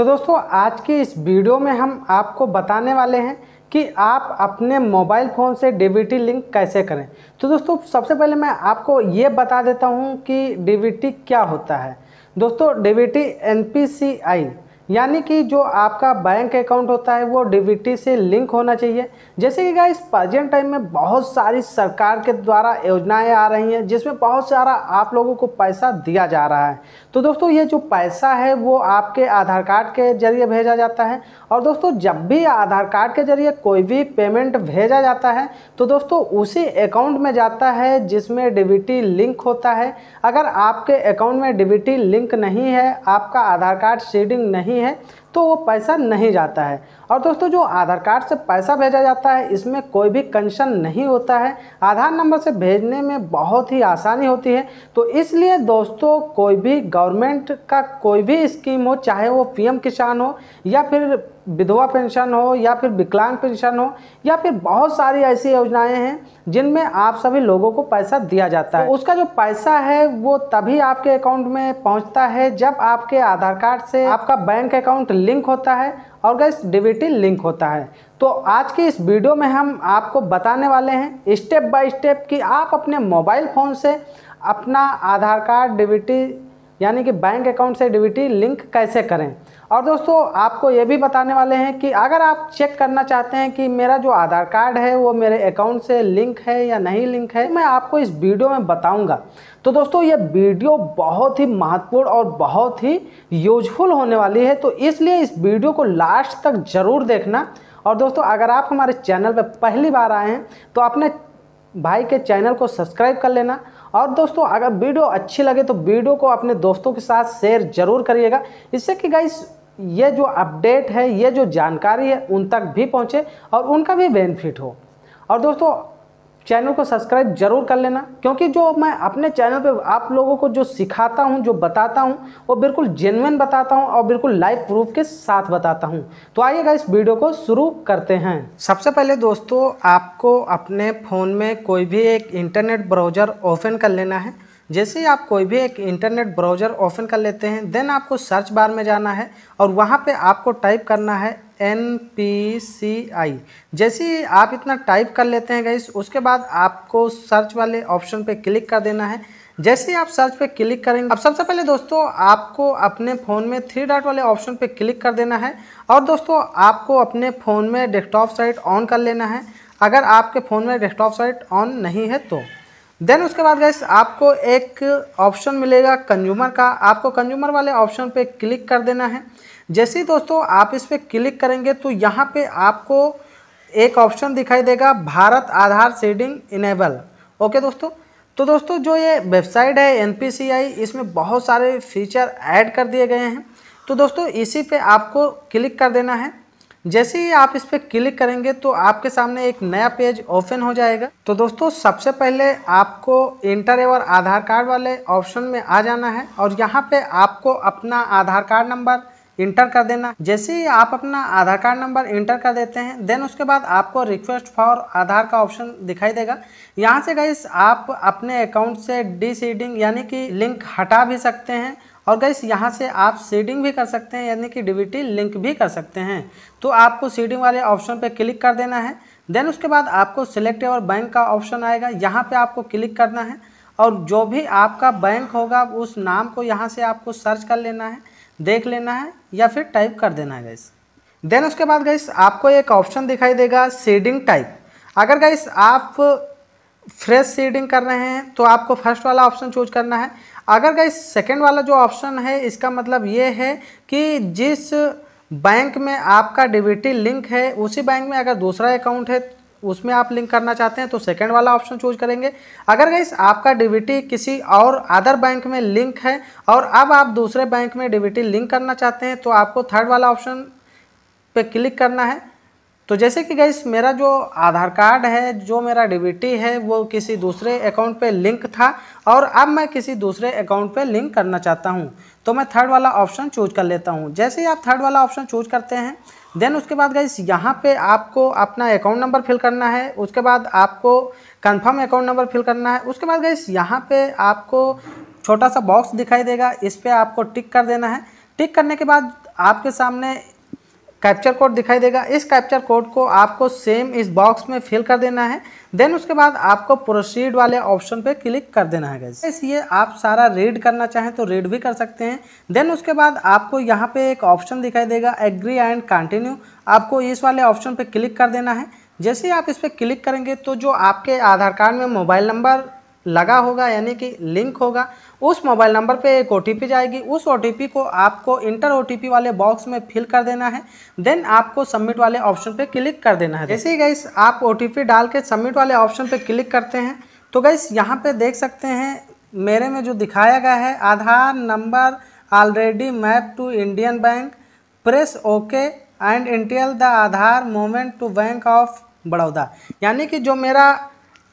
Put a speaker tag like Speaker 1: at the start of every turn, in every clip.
Speaker 1: तो दोस्तों आज की इस वीडियो में हम आपको बताने वाले हैं कि आप अपने मोबाइल फ़ोन से डी लिंक कैसे करें तो दोस्तों सबसे पहले मैं आपको ये बता देता हूँ कि डी क्या होता है दोस्तों डीवीटी एनपीसीआई यानी कि जो आपका बैंक अकाउंट होता है वो डीबीटी से लिंक होना चाहिए जैसे कि गाइस प्रजेंट टाइम में बहुत सारी सरकार के द्वारा योजनाएं आ रही हैं जिसमें बहुत सारा आप लोगों को पैसा दिया जा रहा है तो दोस्तों ये जो पैसा है वो आपके आधार कार्ड के जरिए भेजा जाता है और दोस्तों जब भी आधार कार्ड के जरिए कोई भी पेमेंट भेजा जाता है तो दोस्तों उसी अकाउंट में जाता है जिसमें डीबीटी लिंक होता है अगर आपके अकाउंट में डीबीटी लिंक नहीं है आपका आधार कार्ड शेडिंग नहीं है तो वो पैसा नहीं जाता है और दोस्तों जो आधार कार्ड से पैसा भेजा जाता है इसमें कोई भी कंशन नहीं होता है आधार नंबर से भेजने में बहुत ही आसानी होती है तो इसलिए दोस्तों कोई भी गवर्नमेंट का कोई भी स्कीम हो चाहे वो पीएम किसान हो या फिर विधवा पेंशन हो या फिर विकलांग पेंशन हो या फिर बहुत सारी ऐसी योजनाएं हैं जिनमें आप सभी लोगों को पैसा दिया जाता है तो उसका जो पैसा है वो तभी आपके अकाउंट में पहुंचता है जब आपके आधार कार्ड से आपका बैंक अकाउंट लिंक होता है और गैस डिविटी लिंक होता है तो आज की इस वीडियो में हम आपको बताने वाले हैं स्टेप बाय स्टेप कि आप अपने मोबाइल फ़ोन से अपना आधार कार्ड डिविटी यानी कि बैंक अकाउंट से डिविटी लिंक कैसे करें और दोस्तों आपको ये भी बताने वाले हैं कि अगर आप चेक करना चाहते हैं कि मेरा जो आधार कार्ड है वो मेरे अकाउंट से लिंक है या नहीं लिंक है मैं आपको इस वीडियो में बताऊंगा तो दोस्तों ये वीडियो बहुत ही महत्वपूर्ण और बहुत ही यूजफुल होने वाली है तो इसलिए इस वीडियो को लास्ट तक ज़रूर देखना और दोस्तों अगर आप हमारे चैनल पर पहली बार आए हैं तो अपने भाई के चैनल को सब्सक्राइब कर लेना और दोस्तों अगर वीडियो अच्छी लगे तो वीडियो को अपने दोस्तों के साथ शेयर ज़रूर करिएगा इससे कि गाइस ये जो अपडेट है ये जो जानकारी है उन तक भी पहुँचे और उनका भी बेनिफिट हो और दोस्तों चैनल को सब्सक्राइब जरूर कर लेना क्योंकि जो मैं अपने चैनल पे आप लोगों को जो सिखाता हूँ जो बताता हूँ वो बिल्कुल जेनविन बताता हूँ और बिल्कुल लाइव प्रूफ के साथ बताता हूँ तो आइएगा इस वीडियो को शुरू करते हैं सबसे पहले दोस्तों आपको अपने फ़ोन में कोई भी एक इंटरनेट ब्राउज़र ओपन कर लेना है जैसे ही आप कोई भी एक इंटरनेट ब्राउज़र ओपन कर लेते हैं देन आपको सर्च बार में जाना है और वहाँ पे आपको टाइप करना है एन पी सी आई जैसे ही आप इतना टाइप कर लेते हैं गई उसके बाद आपको सर्च वाले ऑप्शन पे क्लिक कर देना है जैसे ही आप सर्च पे क्लिक करेंगे अब सबसे पहले दोस्तों आपको अपने फ़ोन में थ्री डॉट वाले ऑप्शन पे क्लिक कर देना है और दोस्तों आपको अपने फ़ोन में डेस्कटॉप साइट ऑन कर लेना है अगर आपके फ़ोन में डेस्कटॉप साइट ऑन नहीं है तो देन उसके बाद गैस आपको एक ऑप्शन मिलेगा कंज्यूमर का आपको कंज्यूमर वाले ऑप्शन पे क्लिक कर देना है जैसे ही दोस्तों आप इस पर क्लिक करेंगे तो यहाँ पे आपको एक ऑप्शन दिखाई देगा Bharat Aadhaar seeding enable okay दोस्तों तो दोस्तों जो ये वेबसाइट है एन इसमें बहुत सारे फीचर ऐड कर दिए गए हैं तो दोस्तों इसी पर आपको क्लिक कर देना है जैसे ही आप इस पर क्लिक करेंगे तो आपके सामने एक नया पेज ओपन हो जाएगा तो दोस्तों सबसे पहले आपको इंटर एवर आधार कार्ड वाले ऑप्शन में आ जाना है और यहाँ पे आपको अपना आधार कार्ड नंबर इंटर कर देना जैसे ही आप अपना आधार कार्ड नंबर इंटर कर देते हैं देन उसके बाद आपको रिक्वेस्ट फॉर आधार का ऑप्शन दिखाई देगा यहाँ से गई आप अपने अकाउंट से डी यानी कि लिंक हटा भी सकते हैं और गैस यहाँ से आप सीडिंग भी कर सकते हैं यानी कि डीबीटी लिंक भी कर सकते हैं तो आपको सीडिंग वाले ऑप्शन पर क्लिक कर देना है देन उसके बाद आपको सिलेक्ट और बैंक का ऑप्शन आएगा यहाँ पे आपको क्लिक करना है और जो भी आपका बैंक होगा उस नाम को यहाँ से आपको सर्च कर लेना है देख लेना है या फिर टाइप कर देना है गैस देन उसके बाद गैस आपको एक ऑप्शन दिखाई देगा सीडिंग टाइप अगर गैस आप फ्रेश सीडिंग कर रहे हैं तो आपको फर्स्ट वाला ऑप्शन चूज करना है अगर गई सेकेंड वाला जो ऑप्शन है इसका मतलब ये है कि जिस बैंक में आपका डिबिटी लिंक है उसी बैंक में अगर दूसरा अकाउंट है उसमें आप लिंक करना चाहते हैं तो सेकंड वाला ऑप्शन चूज करेंगे अगर गैस आपका डिबिटी किसी और अदर बैंक में लिंक है और अब आप दूसरे बैंक में डिबिटी लिंक करना चाहते हैं तो आपको थर्ड वाला ऑप्शन पे क्लिक करना है तो जैसे कि गैस मेरा जो आधार कार्ड है जो मेरा डीबीटी है वो किसी दूसरे अकाउंट पे लिंक था और अब मैं किसी दूसरे अकाउंट पे लिंक करना चाहता हूँ तो मैं थर्ड वाला ऑप्शन चूज कर लेता हूँ जैसे ही आप थर्ड वाला ऑप्शन चूज करते हैं देन उसके बाद गैस यहाँ पे आपको अपना अकाउंट नंबर फिल करना है उसके बाद आपको कन्फर्म अकाउंट नंबर फिल करना है उसके बाद गैस यहाँ पर आपको छोटा सा बॉक्स दिखाई देगा इस पर आपको टिक कर देना है टिक करने के बाद आपके सामने कैप्चर कोड दिखाई देगा इस कैप्चर कोड को आपको सेम इस बॉक्स में फिल कर देना है देन उसके बाद आपको प्रोसीड वाले ऑप्शन पे क्लिक कर देना है गैस ये आप सारा रीड करना चाहें तो रीड भी कर सकते हैं देन उसके बाद आपको यहाँ पे एक ऑप्शन दिखाई देगा एग्री एंड कंटिन्यू आपको इस वाले ऑप्शन पे क्लिक कर देना है जैसे ही आप इस पर क्लिक करेंगे तो जो आपके आधार कार्ड में मोबाइल नंबर लगा होगा यानी कि लिंक होगा उस मोबाइल नंबर पे एक ओ जाएगी उस ओ को आपको इंटर ओ वाले बॉक्स में फिल कर देना है देन आपको सबमिट वाले ऑप्शन पे क्लिक कर देना है जैसे ही गैस आप ओ डाल के सबमिट वाले ऑप्शन पे क्लिक करते हैं तो गैस यहाँ पे देख सकते हैं मेरे में जो दिखाया गया है Aadhaar number already map to Indian bank press okay and intel the Aadhaar moment to bank of Baroda यानी कि जो मेरा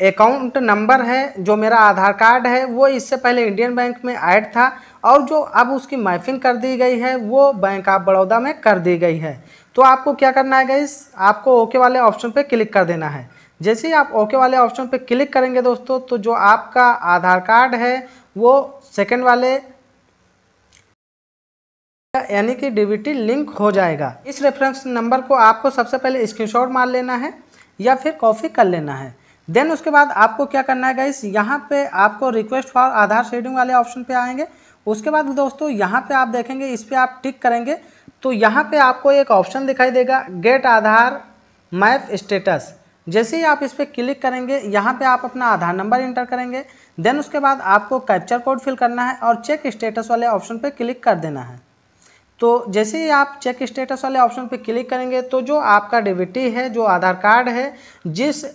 Speaker 1: अकाउंट नंबर है जो मेरा आधार कार्ड है वो इससे पहले इंडियन बैंक में ऐड था और जो अब उसकी माइफिंग कर दी गई है वो बैंक ऑफ बड़ौदा में कर दी गई है तो आपको क्या करना है गई आपको ओके वाले ऑप्शन पे क्लिक कर देना है जैसे ही आप ओके वाले ऑप्शन पे क्लिक करेंगे दोस्तों तो जो आपका आधार कार्ड है वो सेकेंड वाले यानी कि डीबीटी लिंक हो जाएगा इस रेफरेंस नंबर को आपको सबसे पहले स्क्रीनशॉट मार लेना है या फिर कॉपी कर लेना है देन उसके बाद आपको क्या करना है गाइस यहाँ पे आपको रिक्वेस्ट फॉर आधार शेडिंग वाले ऑप्शन पे आएंगे उसके बाद दोस्तों यहाँ पे आप देखेंगे इस पर आप टिक करेंगे तो यहाँ पे आपको एक ऑप्शन दिखाई देगा गेट आधार मैप स्टेटस जैसे ही आप इस पर क्लिक करेंगे यहाँ पे आप अपना आधार नंबर इंटर करेंगे देन उसके बाद आपको कैप्चर कोड फिल करना है और चेक स्टेटस वाले ऑप्शन पर क्लिक कर देना है तो जैसे ही आप चेक स्टेटस वाले ऑप्शन पर क्लिक करेंगे तो जो आपका डेबिटी है जो आधार कार्ड है जिस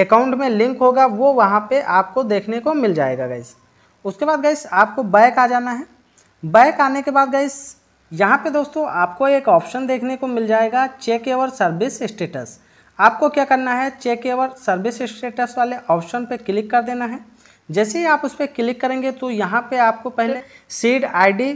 Speaker 1: अकाउंट में लिंक होगा वो वहाँ पे आपको देखने को मिल जाएगा गाइस उसके बाद गाइस आपको बैक आ जाना है बैक आने के बाद गाइस यहाँ पे दोस्तों आपको एक ऑप्शन देखने को मिल जाएगा चेक एवर सर्विस स्टेटस आपको क्या करना है चेक एवर सर्विस स्टेटस वाले ऑप्शन पर क्लिक कर देना है जैसे ही आप उस पर क्लिक करेंगे तो यहाँ पर आपको पहले सीड आई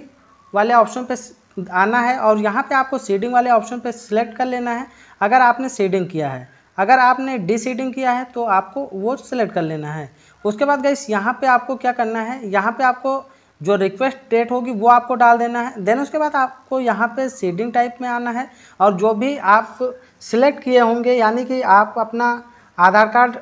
Speaker 1: वाले ऑप्शन पर आना है और यहाँ पे आपको सीडिंग वाले ऑप्शन पे सिलेक्ट कर लेना है अगर आपने सीडिंग किया है अगर आपने डिसीडिंग किया है तो आपको वो सिलेक्ट कर लेना है उसके बाद गई यहाँ पे आपको क्या करना है यहाँ पे आपको जो रिक्वेस्ट डेट होगी वो आपको डाल देना है देन उसके बाद आपको यहाँ पे सीडिंग टाइप में आना है और जो भी आप सिलेक्ट किए होंगे यानी कि आप अपना आधार कार्ड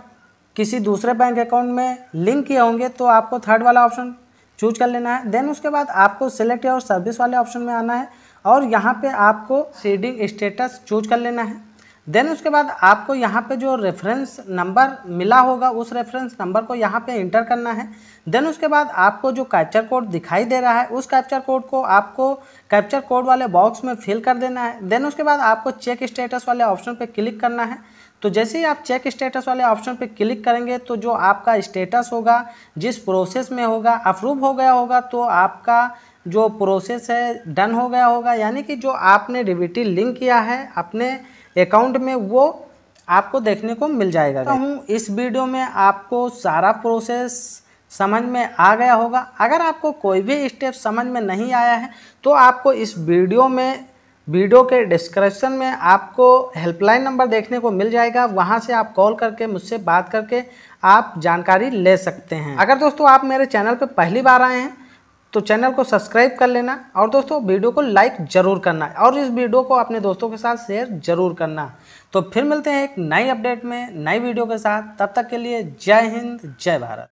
Speaker 1: किसी दूसरे बैंक अकाउंट में लिंक किए होंगे तो आपको थर्ड वाला ऑप्शन चूज कर लेना है देन उसके बाद आपको सिलेक्ट और सर्विस वाले ऑप्शन में आना है और यहाँ पर आपको सीडिंग स्टेटस चूज कर लेना है देन उसके बाद आपको यहाँ पे जो रेफरेंस नंबर मिला होगा उस रेफरेंस नंबर को यहाँ पे इंटर करना है देन उसके बाद आपको जो कैप्चर कोड दिखाई दे रहा है उस कैप्चर कोड को आपको कैप्चर कोड वाले बॉक्स में फिल कर देना है देन उसके बाद आपको चेक स्टेटस वाले ऑप्शन पे क्लिक करना है तो जैसे ही आप चेक स्टेटस वाले ऑप्शन पे क्लिक करेंगे तो जो आपका स्टेटस होगा जिस प्रोसेस में होगा अप्रूव हो गया होगा तो आपका जो प्रोसेस है डन हो गया होगा यानी कि जो आपने डिबिटी लिंक किया है अपने अकाउंट में वो आपको देखने को मिल जाएगा तो हूँ इस वीडियो में आपको सारा प्रोसेस समझ में आ गया होगा अगर आपको कोई भी स्टेप समझ में नहीं आया है तो आपको इस वीडियो में वीडियो के डिस्क्रिप्शन में आपको हेल्पलाइन नंबर देखने को मिल जाएगा वहां से आप कॉल करके मुझसे बात करके आप जानकारी ले सकते हैं अगर दोस्तों आप मेरे चैनल पर पहली बार आए हैं तो चैनल को सब्सक्राइब कर लेना और दोस्तों वीडियो को लाइक ज़रूर करना और इस वीडियो को अपने दोस्तों के साथ शेयर ज़रूर करना तो फिर मिलते हैं एक नई अपडेट में नई वीडियो के साथ तब तक के लिए जय हिंद जय भारत